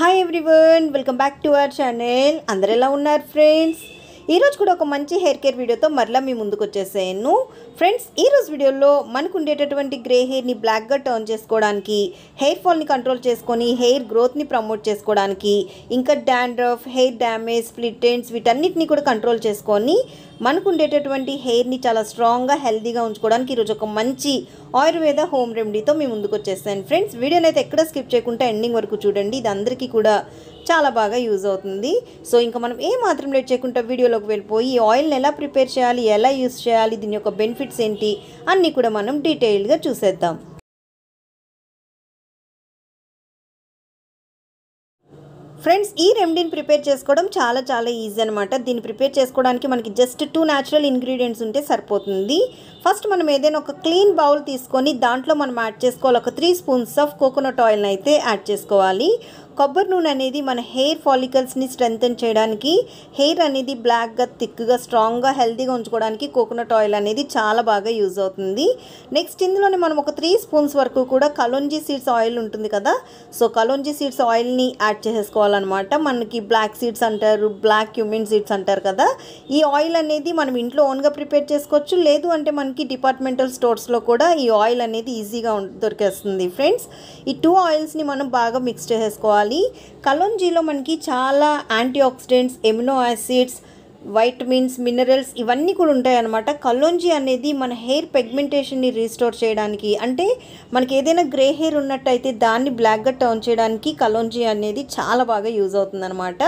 hi everyone welcome back to our channel అందరు ఎలా ఉన్నారు ఫ్రెండ్స్ ఈరోజు కూడా ఒక మంచి హెయిర్ కేర్ వీడియోతో మరలా మీ ముందుకు వచ్చేసాను ఫ్రెండ్స్ ఈరోజు వీడియోలో మనకు ఉండేటటువంటి గ్రే హెయిర్ని బ్లాక్గా టర్న్ చేసుకోవడానికి హెయిర్ ఫాల్ని కంట్రోల్ చేసుకొని హెయిర్ గ్రోత్ని ప్రమోట్ చేసుకోవడానికి ఇంకా డాండ్రఫ్ హెయిర్ డ్యామేజ్ స్ప్లిట్ వీటన్నిటిని కూడా కంట్రోల్ చేసుకొని మనకు ఉండేటటువంటి హెయిర్ని చాలా స్ట్రాంగ్గా హెల్దీగా ఉంచుకోవడానికి ఈరోజు ఒక మంచి ఆయుర్వేద హోమ్ రెమెడీతో మీ ముందుకు వచ్చేస్తాను ఫ్రెండ్స్ వీడియోని అయితే ఎక్కడ స్కిప్ చేయకుండా ఎండింగ్ వరకు చూడండి ఇది అందరికీ కూడా చాలా బాగా యూజ్ అవుతుంది సో ఇంకా మనం ఏ మాత్రం లేట్ చేయకుండా వీడియోలోకి వెళ్ళిపోయి ఆయిల్ని ఎలా ప్రిపేర్ చేయాలి ఎలా యూజ్ చేయాలి దీని యొక్క బెనిఫిట్స్ ఏంటి అన్నీ కూడా మనం డీటెయిల్గా చూసేద్దాం ఫ్రెండ్స్ ఈ రెమెడీని ప్రిపేర్ చేసుకోవడం చాలా చాలా ఈజీ అనమాట దీన్ని ప్రిపేర్ చేసుకోవడానికి మనకి జస్ట్ టూ న్యాచురల్ ఇంగ్రీడియంట్స్ ఉంటే సరిపోతుంది ఫస్ట్ మనం ఏదైనా ఒక క్లీన్ బౌల్ తీసుకొని దాంట్లో మనం యాడ్ చేసుకోవాలి ఒక త్రీ స్పూన్స్ ఆఫ్ కోకోనట్ ఆయిల్ని అయితే యాడ్ చేసుకోవాలి కొబ్బరి నూనె అనేది మన హెయిర్ ఫాలికల్స్ని స్ట్రెంగ్తన్ చేయడానికి హెయిర్ అనేది బ్లాక్గా థిక్గా స్ట్రాంగ్గా హెల్తీగా ఉంచుకోవడానికి కోకోనట్ ఆయిల్ అనేది చాలా బాగా యూజ్ అవుతుంది నెక్స్ట్ ఇందులోనే మనం ఒక త్రీ స్పూన్స్ వరకు కూడా కలోంజీ సీడ్స్ ఆయిల్ ఉంటుంది కదా సో కలోంజీ సీడ్స్ ఆయిల్ని యాడ్ చేసేసుకోవాలన్నమాట మనకి బ్లాక్ సీడ్స్ అంటారు బ్లాక్ క్యూమిన్ సీడ్స్ అంటారు కదా ఈ ఆయిల్ అనేది మనం ఇంట్లో ఓన్గా ప్రిపేర్ చేసుకోవచ్చు లేదు అంటే మనకి డిపార్ట్మెంటల్ స్టోర్స్లో కూడా ఈ ఆయిల్ అనేది ఈజీగా దొరికేస్తుంది ఫ్రెండ్స్ ఈ టూ ఆయిల్స్ని మనం బాగా మిక్స్ చేసేసుకోవాలి తీసుకోవాలి కలోంజీలో మనకి చాలా antioxidants amino acids vitamins minerals ఇవన్నీ కూడా ఉంటాయన్నమాట కల్లోంజీ అనేది మన హెయిర్ పెగ్మెంటేషన్ని రీస్టోర్ చేయడానికి అంటే మనకి ఏదైనా గ్రే హెయిర్ ఉన్నట్టయితే దాన్ని బ్లాక్గా టర్న్ చేయడానికి కలోంజీ అనేది చాలా బాగా యూజ్ అవుతుందన్నమాట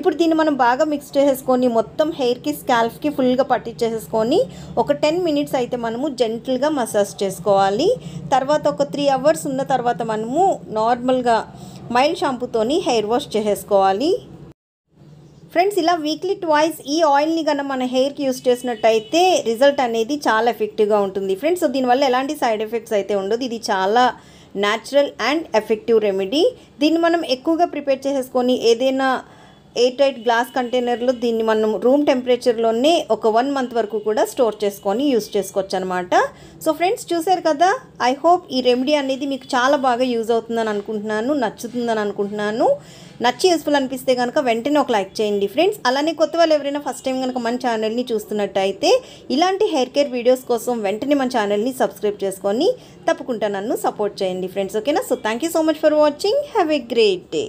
ఇప్పుడు దీన్ని మనం బాగా మిక్స్ చేసేసుకొని మొత్తం హెయిర్కి స్కాల్ఫ్కి ఫుల్గా పట్టించేసేసుకొని ఒక టెన్ మినిట్స్ అయితే మనము జెంటిల్గా మసాజ్ చేసుకోవాలి తర్వాత ఒక త్రీ అవర్స్ ఉన్న తర్వాత మనము నార్మల్గా మైల్డ్ షాంపూతోని హెయిర్ వాష్ చేసేసుకోవాలి ఫ్రెండ్స్ ఇలా వీక్లీ ట్వైస్ ఈ ఆయిల్ని కనుక మన హెయిర్కి యూస్ చేసినట్టయితే రిజల్ట్ అనేది చాలా ఎఫెక్టివ్గా ఉంటుంది ఫ్రెండ్స్ దీనివల్ల ఎలాంటి సైడ్ ఎఫెక్ట్స్ అయితే ఉండదు ఇది చాలా న్యాచురల్ అండ్ ఎఫెక్టివ్ రెమెడీ దీన్ని మనం ఎక్కువగా ప్రిపేర్ చేసేసుకొని ఏదైనా ఎయిట్ ఎయిట్ గ్లాస్ కంటైనర్లో దీన్ని మనం రూమ్ టెంపరేచర్లోనే ఒక వన్ మంత్ వరకు కూడా స్టోర్ చేసుకొని యూస్ చేసుకోవచ్చు అనమాట సో ఫ్రెండ్స్ చూశారు కదా ఐ హోప్ ఈ రెమెడీ అనేది మీకు చాలా బాగా యూజ్ అవుతుందని అనుకుంటున్నాను నచ్చుతుందని అనుకుంటున్నాను నచ్చి యూస్ఫుల్ అనిపిస్తే కనుక వెంటనే ఒక లైక్ చేయండి ఫ్రెండ్స్ అలానే కొత్త వాళ్ళు ఎవరైనా ఫస్ట్ టైం కనుక మన ఛానల్ని చూస్తున్నట్టయితే ఇలాంటి హెయిర్ కేర్ వీడియోస్ కోసం వెంటనే మన ఛానల్ని సబ్స్క్రైబ్ చేసుకొని తప్పకుండా నన్ను సపోర్ట్ చేయండి ఫ్రెండ్స్ ఓకేనా so thank so much for watching have a great day